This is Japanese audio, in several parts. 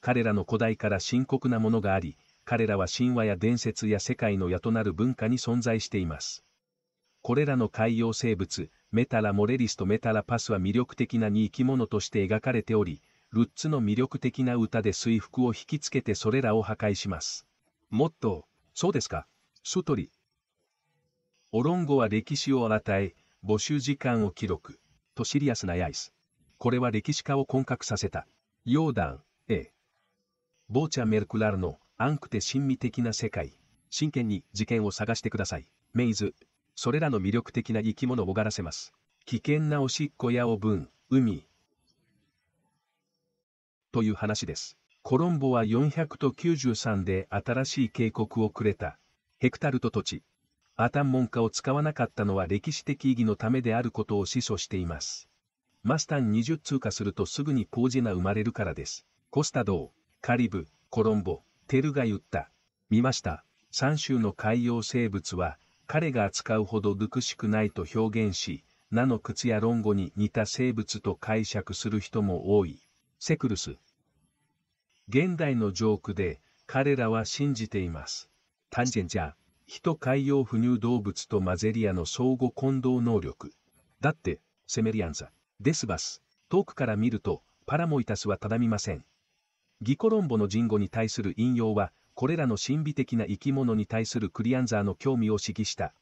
彼らの古代から深刻なものがあり、彼らは神話や伝説や世界の矢となる文化に存在しています。これらの海洋生物、メタラモレリスとメタラパスは魅力的なに生き物として描かれており、ルッツの魅力的な歌で水服を引きつけてそれらを破壊します。もっと、そうですか、ストリ。オロンゴは歴史を与え、募集時間を記録、とシリアスなヤイス。これは歴史家を混格させた。ヨーダン、A。チャメルクラルの暗くて神秘的な世界。真剣に事件を探してください。メイズ。それらの魅力的な生き物をがらせます。危険なおしっこやおぶん、海。という話です。コロンボは400と93で新しい警告をくれた。ヘクタルト土地。アタン文化を使わなかったのは歴史的意義のためであることを示唆しています。マスタン20通過するとすぐに工事ジが生まれるからです。コスタドカリブ、コロンボ、テルが言った。見ました。3州の海洋生物は、彼が扱うほど美しくないと表現し、名の靴や論語に似た生物と解釈する人も多い。セクルス。現代のジョークで、彼らは信じています。タンジェンジャー、人海洋哺乳動物とマゼリアの相互混同能力。だって、セメリアンザ、デスバス、遠くから見ると、パラモイタスはただみません。ギコロンボの人語に対する引用は、これらの神秘的な生き物に対するクリアンザーの興味を刺激した。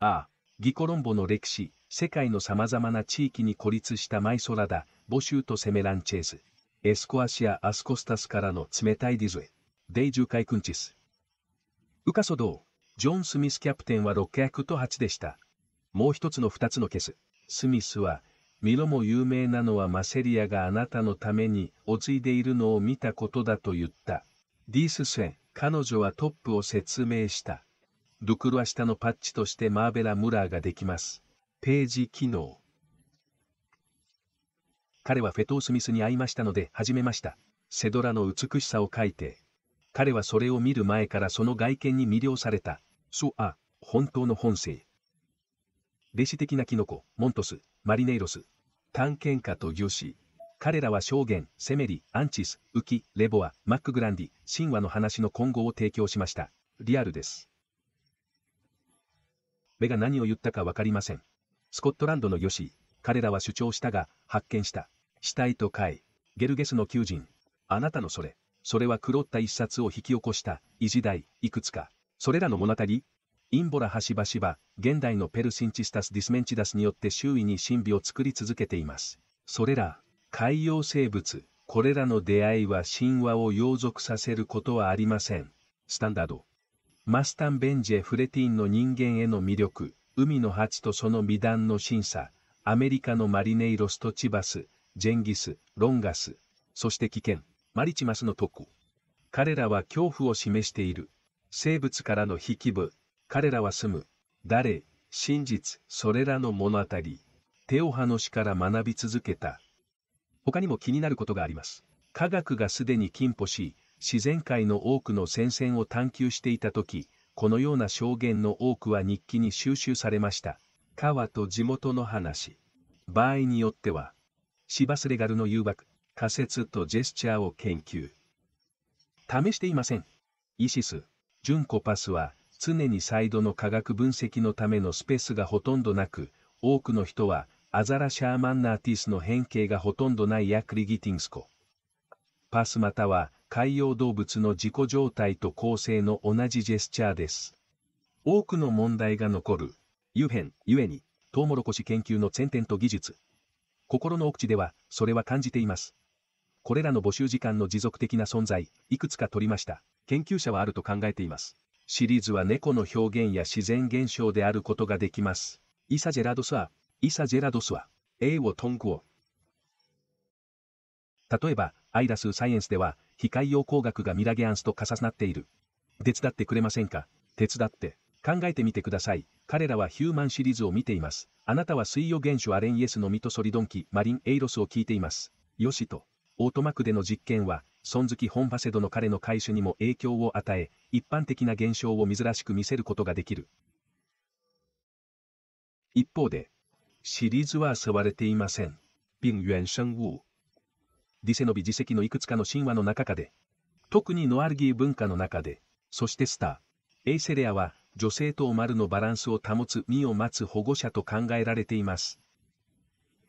ああ、ギコロンボの歴史、世界の様々な地域に孤立したマイソラダ、ボシュートセメランチェーズ、エスコアシア・アスコスタスからの冷たいディズエ、デイジュカイクンチス。ウカソドウ、ジョン・スミスキャプテンは608でした。もう一つの二つのケス。スミスは、ミロも有名なのはマセリアがあなたのためにおついでいるのを見たことだと言った。ディース戦、彼女はトップを説明した。ドクロア下のパッチとしてマーベラ・ムラーができます。ページ機能。彼はフェトー・スミスに会いましたので始めました。セドラの美しさを書いて。彼はそれを見る前からその外見に魅了された。そう、あ、本当の本性。レシ的なキノコ、モントス、マリネイロス、探検家と漁師。彼らは証言、セメリ、アンチス、ウキ、レボア、マックグランディ、神話の話の今後を提供しました。リアルです。ベが何を言ったかわかりません。スコットランドのヨシ、彼らは主張したが、発見した。死体と貝、ゲルゲスの求人。あなたのそれ。それは狂った一冊を引き起こした、異時代、いくつか。それらの物語、インボラ端々は、現代のペルシンチスタス・ディスメンチダスによって周囲に神秘を作り続けています。それら、海洋生物、これらの出会いは神話を養族させることはありません。スタンダード。マスタン・ベンジェ・フレティンの人間への魅力、海の蜂とその未断の審査、アメリカのマリネイロスとチバス、ジェンギス、ロンガス、そして危険、マリチマスの特攻。彼らは恐怖を示している。生物からの引き部、彼らは住む、誰、真実、それらの物語、テオハの死から学び続けた。他にも気になることがあります。科学がすでに進歩し、自然界の多くの戦線を探求していた時、このような証言の多くは日記に収集されました。川と地元の話。場合によっては、シバスレガルの誘惑、仮説とジェスチャーを研究。試していません。イシス、ジュンコパスは、常にサイドの科学分析のためのスペースがほとんどなく、多くの人は、アザラシャーマンナーティスの変形がほとんどないヤクリギティンスコ。パスまたは、海洋動物の自己状態と構成の同じジェスチャーです。多くの問題が残る。ユヘン、ゆえに、トウモロコシ研究の前天と技術。心の奥地では、それは感じています。これらの募集時間の持続的な存在、いくつか取りました。研究者はあると考えています。シリーズは猫の表現や自然現象であることができます。イサジェラドスは、イサジェラドスは、英語トングを。例えば、アイラスサイエンスでは、非海洋工学がミラゲアンスと重なっている。手伝ってくれませんか手伝って。考えてみてください。彼らはヒューマンシリーズを見ています。あなたは水曜現象アレンイエスのミトソリドンキマリンエイロスを聞いています。よしと、オートマクでの実験は、孫月本場セドの彼の回収にも影響を与え、一般的な現象を珍しく見せることができる。一方で、シリーズはわれていません。并原生物。ディセノビ自責のいくつかの神話の中で、特にノアルギー文化の中で、そしてスター、エイセレアは女性と丸のバランスを保つ身を待つ保護者と考えられています。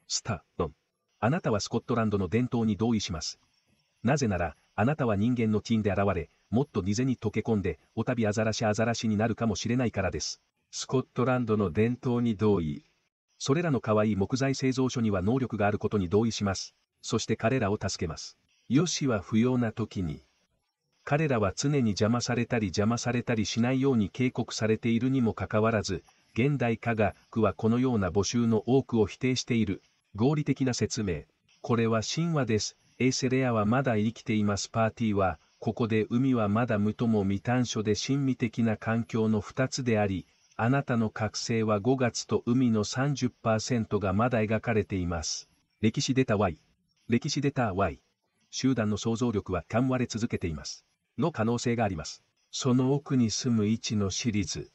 スター、ドン。あなたはスコットランドの伝統に同意します。なぜなら、あなたは人間の菌で現れ、もっとニゼに溶け込んで、おたびアザラシアザラシになるかもしれないからです。スコットランドの伝統に同意。それらの可愛い木材製造所には能力があることに同意します。そして彼らを助けます。ヨシは不要な時に。彼らは常に邪魔されたり邪魔されたりしないように警告されているにもかかわらず、現代科学はこのような募集の多くを否定している。合理的な説明。これは神話です。エセレアはまだ生きていますパーティーは、ここで海はまだ無とも未短所で親身的な環境の2つであり、あなたの覚醒は5月と海の30%がまだ描かれています。歴史出た Y。歴史出た Y。集団の想像力は緩和れ続けています。の可能性があります。その奥に住む位置のシリーズ。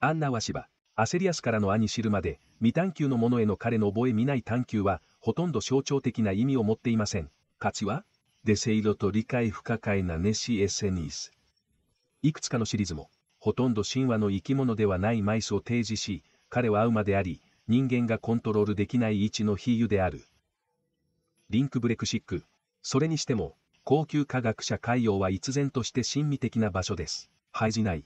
アンナは芝。アセリアスからの兄知るまで、未探求のものへの彼の覚え見ない探求は、ほとんど象徴的な意味を持っていません。価値はデセイロと理解不可解なネシエセニス。いくつかのシリーズも、ほとんど神話の生き物ではないマイスを提示し、彼はアウマであり、人間がコントロールできない位置の比喩である。リンクブレクシック。それにしても、高級科学者海洋は逸然として神秘的な場所です。排じない。